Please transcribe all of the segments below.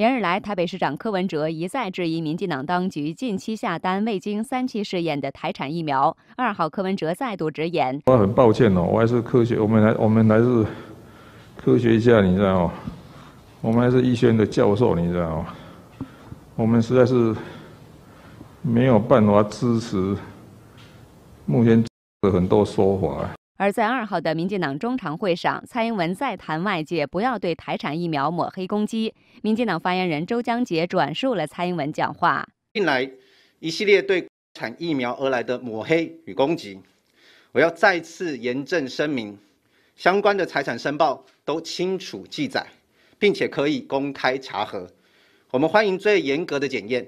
连日来，台北市长柯文哲一再质疑民进党当局近期下单未经三期试验的台产疫苗。二号，柯文哲再度直言：“我很抱歉哦，我还是科学，我们来，我们来是科学家，你知道哦，我们还是医学院的教授，你知道哦，我们实在是没有办法支持目前的很多说法。”而在二号的民进党中常会上，蔡英文再谈外界不要对台产疫苗抹黑攻击。民进党发言人周江杰转述了蔡英文讲话：，近来一系列对产疫苗而来的抹黑与攻击，我要再次严正声明，相关的财产申报都清楚记载，并且可以公开查核。我们欢迎最严格的检验，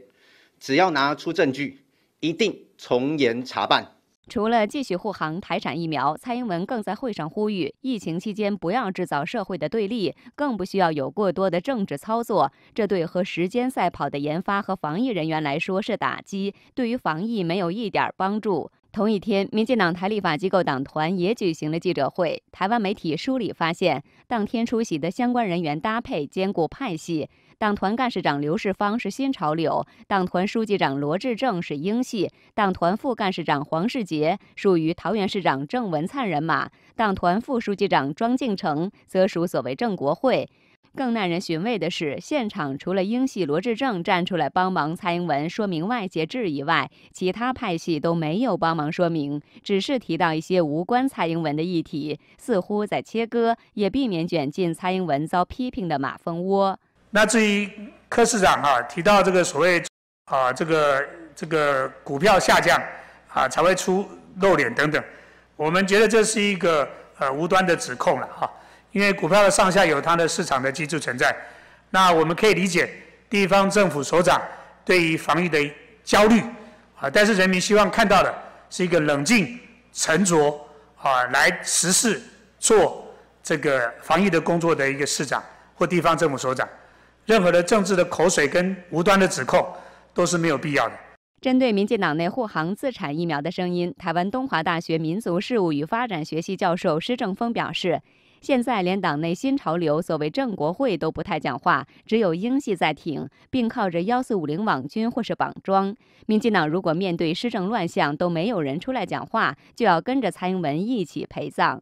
只要拿出证据，一定从严查办。除了继续护航台产疫苗，蔡英文更在会上呼吁，疫情期间不要制造社会的对立，更不需要有过多的政治操作。这对和时间赛跑的研发和防疫人员来说是打击，对于防疫没有一点帮助。同一天，民进党台立法机构党团也举行了记者会。台湾媒体梳理发现，当天出席的相关人员搭配兼顾派系。党团干事长刘世芳是新潮流，党团书记长罗志政是英系，党团副干事长黄世杰属于桃园市长郑文灿人马，党团副书记长庄敬诚则属所谓郑国会。更耐人寻味的是，现场除了英系罗志正站出来帮忙蔡英文说明外界质疑外，其他派系都没有帮忙说明，只是提到一些无关蔡英文的议题，似乎在切割，也避免卷进蔡英文遭批评的马蜂窝。那至于柯市长啊，提到这个所谓啊这个这个股票下降啊才会出露脸等等，我们觉得这是一个呃无端的指控了哈。因为股票的上下有它的市场的机制存在，那我们可以理解地方政府所长对于防疫的焦虑啊，但是人民希望看到的是一个冷静沉着啊来实事做这个防疫的工作的一个市长或地方政府所长，任何的政治的口水跟无端的指控都是没有必要的。针对民进党内护航自产疫苗的声音，台湾东华大学民族事务与发展学系教授施正峰表示。现在连党内新潮流所谓郑国会都不太讲话，只有英系在挺，并靠着幺四五零网军或是绑桩。民进党如果面对施政乱象都没有人出来讲话，就要跟着蔡英文一起陪葬。